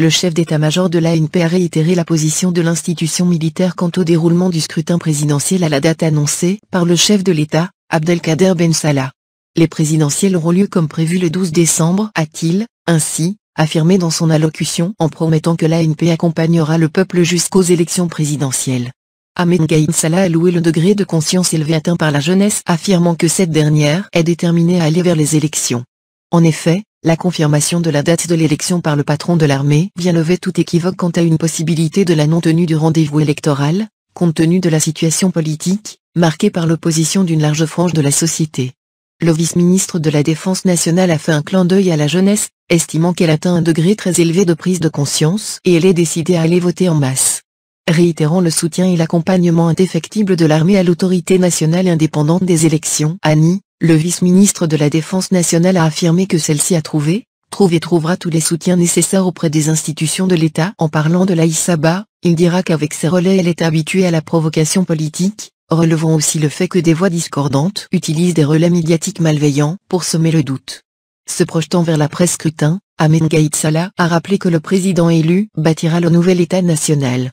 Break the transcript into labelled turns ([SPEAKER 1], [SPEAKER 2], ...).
[SPEAKER 1] le chef d'état-major de l'ANP a réitéré la position de l'institution
[SPEAKER 2] militaire quant au déroulement du scrutin présidentiel à la date annoncée par le chef de l'État, Abdelkader Ben Salah. Les présidentielles auront lieu comme prévu le 12 décembre, a-t-il, ainsi, affirmé dans son allocution en promettant que l'ANP accompagnera le peuple jusqu'aux élections présidentielles. Ahmed Gaïn Salah a loué le degré de conscience élevé atteint par la jeunesse affirmant que cette dernière est déterminée à aller vers les élections. En effet, la confirmation de la date de l'élection par le patron de l'armée vient lever tout équivoque quant à une possibilité de la non-tenue du rendez-vous électoral, compte tenu de la situation politique, marquée par l'opposition d'une large frange de la société. Le vice-ministre de la Défense nationale a fait un clin d'œil à la jeunesse, estimant qu'elle atteint un degré très élevé de prise de conscience et elle est décidée à aller voter en masse. Réitérant le soutien et l'accompagnement indéfectible de l'armée à l'autorité nationale indépendante des élections, Annie, le vice-ministre de la Défense nationale a affirmé que celle-ci a trouvé, trouve et trouvera tous les soutiens nécessaires auprès des institutions de l'État. En parlant de l'Aïsaba, il dira qu'avec ses relais elle est habituée à la provocation politique, relevant aussi le fait que des voix discordantes utilisent des relais médiatiques malveillants pour semer le doute. Se projetant vers la presse scrutin Amen
[SPEAKER 1] Gaït Salah a rappelé que le président élu bâtira le nouvel État national.